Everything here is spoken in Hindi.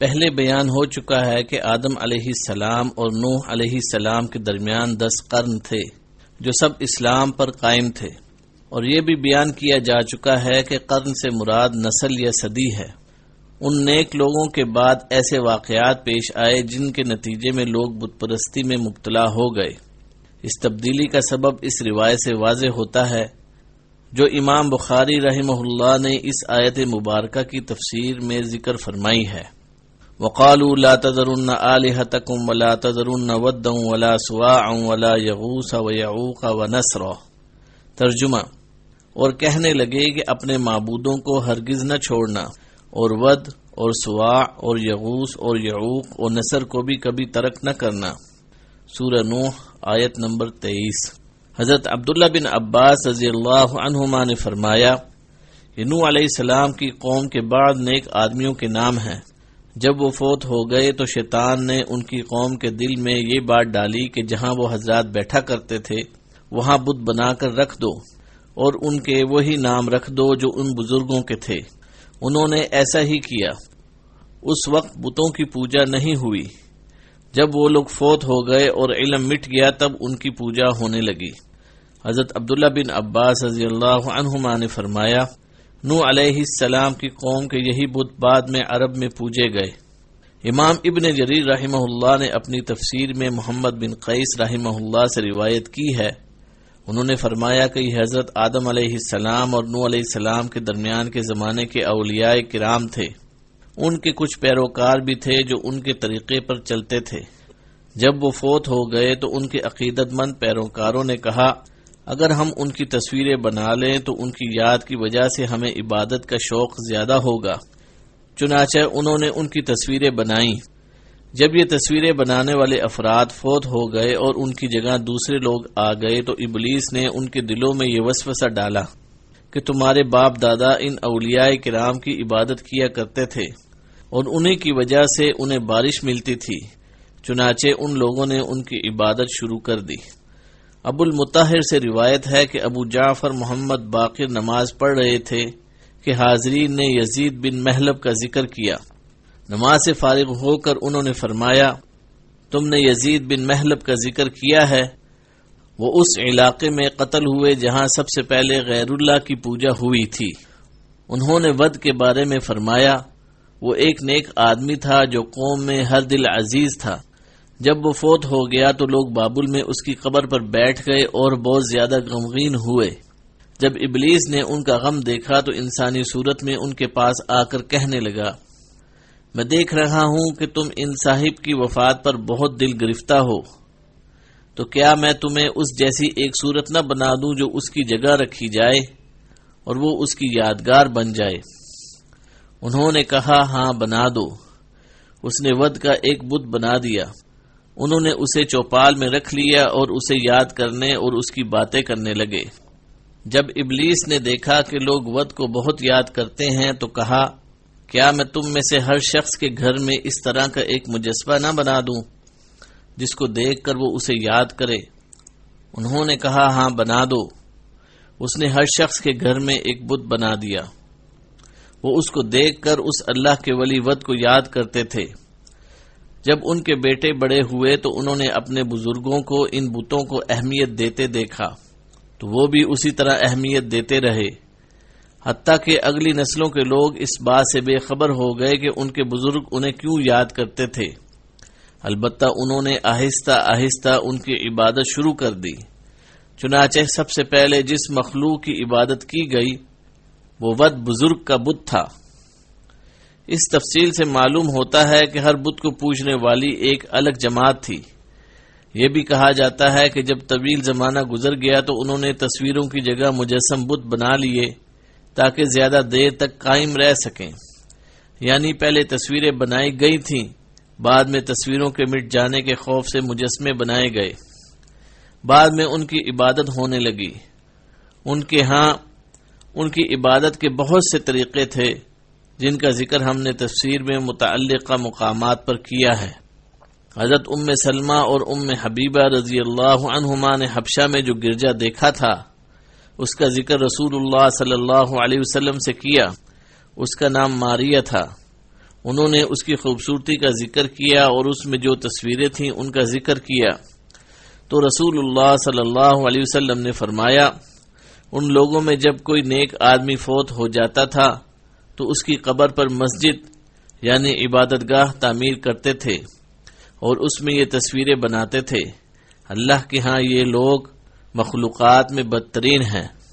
पहले बयान हो चुका है कि आदम सलाम और नूह सलाम के दरमियान दस कर्न थे जो सब इस्लाम पर कायम थे और ये भी बयान किया जा चुका है कि कर्न से मुराद नस्ल या सदी है उन नेक लोगों के बाद ऐसे वाकयात पेश आए जिनके नतीजे में लोग बुतपरस्ती में मुब्तला हो गए इस तब्दीली का सबब इस रिवायत से वाज होता है जो इमाम बुखारी रहमहुल्ला ने इस आयत मुबारक की तफसीर में जिक्र फरमाई है वक़ालू ला तजरुन आलिहतकुम वला तजरुन वद्द वला सुआ वला यगूस व यऊक व नसर तर्जुमा और कहने लगे कि अपने मबूदों को हरगिज न छोड़ना और वद और सुआ और यगूस और यऊक और नसर को भी कभी तरक न करना सूर नूह आयत नंबर तेईस हजरत अब्दुल्ला बिन अब्बास रजी अल्लाह ने फरमाया कि नू सलाम की कौम के बाद नेक आदमियों के नाम हैं जब वो फोत हो गए तो शैतान ने उनकी कौम के दिल में ये बात डाली कि जहाँ वो हजरात बैठा करते थे वहां बुत बनाकर रख दो और उनके वही नाम रख दो जो उन बुजुर्गों के थे उन्होंने ऐसा ही किया उस वक्त बुतों की पूजा नहीं हुई जब वो लोग फोत हो गए और इलम मिट गया तब उनकी पूजा होने लगी हजरत अब्दुल्ला बिन अब्बास रजी अल्लाह ने फरमाया नू सलाम की कौम के यही बुत बाद में अरब में पूजे गए इमाम इबन जरीर रहमहुल्लाह ने अपनी तफसीर में मोहम्मद बिन कैस रहमहुल्लाह से रिवायत की है उन्होंने फरमाया कि हज़रत आदम सलाम और नू सलाम के दरमियान के ज़माने के अलिया किराम थे उनके कुछ पैरोकार भी थे जो उनके तरीके पर चलते थे जब वो फोत हो गए तो उनके अकीदतमंद पैरोकारों ने कहा अगर हम उनकी तस्वीरें बना लें तो उनकी याद की वजह से हमें इबादत का शौक ज्यादा होगा चुनाचे उन्होंने उनकी तस्वीरें बनाई जब ये तस्वीरें बनाने वाले अफराद फोत हो गए और उनकी जगह दूसरे लोग आ गए तो इबलीस ने उनके दिलों में ये वसवसा डाला कि तुम्हारे बाप दादा इन अलिया कराम की इबादत किया करते थे और उन्हीं की वजह से उन्हें बारिश मिलती थी चुनाचे उन लोगों ने उनकी इबादत शुरू कर दी अबुल मुताहिर से रिवायत है कि अबू जाफर मोहम्मद बाकिर नमाज पढ़ रहे थे कि हाजरीन ने यजीद बिन महलब का जिक्र किया नमाज से फारिग होकर उन्होंने फरमाया तुमने यजीद बिन महलब का जिक्र किया है वो उस इलाके में कत्ल हुए जहां सबसे पहले गैरुल्ला की पूजा हुई थी उन्होंने वध के बारे में फरमाया वो एक नेक आदमी था जो कौम में हर दिल अजीज था जब वो फोत हो गया तो लोग बाबुल में उसकी कब्र पर बैठ गए और बहुत ज्यादा गमगीन हुए जब इबलीस ने उनका गम देखा तो इंसानी सूरत में उनके पास आकर कहने लगा मैं देख रहा हूं कि तुम इन साहिब की वफात पर बहुत दिल गिरफ्ता हो तो क्या मैं तुम्हें उस जैसी एक सूरत न बना दूं जो उसकी जगह रखी जाए और वो उसकी यादगार बन जाए उन्होंने कहा हाँ बना दो उसने वध का एक बुद्ध बना दिया उन्होंने उसे चौपाल में रख लिया और उसे याद करने और उसकी बातें करने लगे जब इबलीस ने देखा कि लोग वध को बहुत याद करते हैं तो कहा क्या मैं तुम में से हर शख्स के घर में इस तरह का एक मुजस्बा न बना दूं जिसको देखकर वो उसे याद करे उन्होंने कहा हां बना दो उसने हर शख्स के घर में एक बुत बना दिया वो उसको देखकर उस अल्लाह के वली वध को याद करते थे जब उनके बेटे बड़े हुए तो उन्होंने अपने बुजुर्गों को इन बुतों को अहमियत देते देखा तो वो भी उसी तरह अहमियत देते रहे हती के अगली नस्लों के लोग इस बात से बेखबर हो गए कि उनके बुजुर्ग उन्हें क्यों याद करते थे अलबत् उन्होंने आहिस्ता आहिस्ता उनकी इबादत शुरू कर दी चुनाचे सबसे पहले जिस मखलू की इबादत की गई वो वद बुजुर्ग का बुत था इस तफसील से मालूम होता है कि हर बुत को पूछने वाली एक अलग जमात थी यह भी कहा जाता है कि जब तवील जमाना गुजर गया तो उन्होंने तस्वीरों की जगह मुजस्म बुत बना लिए ताकि ज्यादा देर तक कायम रह सकें यानी पहले तस्वीरें बनाई गई थीं बाद में तस्वीरों के मिट जाने के खौफ से मुजस्मे बनाए गए बाद में उनकी इबादत होने लगी उनके हाँ उनकी इबादत के बहुत से तरीके थे जिनका जिक्र हमने तफसीर में मुतल मकाम पर किया है हज़रत उम सलमा और उम हबीबा रजी अल्लाह ने हबशा में जो गिरजा देखा था उसका जिक्र रसूलुल्लाह सल्लल्लाहु से किया उसका नाम मारिया था उन्होंने उसकी खूबसूरती का जिक्र किया और उसमें जो तस्वीरें थीं उनका जिक्र किया तो रसूलुल्लाह सल्लल्लाहु ने फरमाया उन लोगों में जब कोई नेक आदमी फोत हो जाता था तो उसकी कबर पर मस्जिद यानी इबादतगाह तामीर करते थे और उसमें ये तस्वीरें बनाते थे अल्लाह के यहाँ ये लोग मखलूक़ात में बदतरीन हैं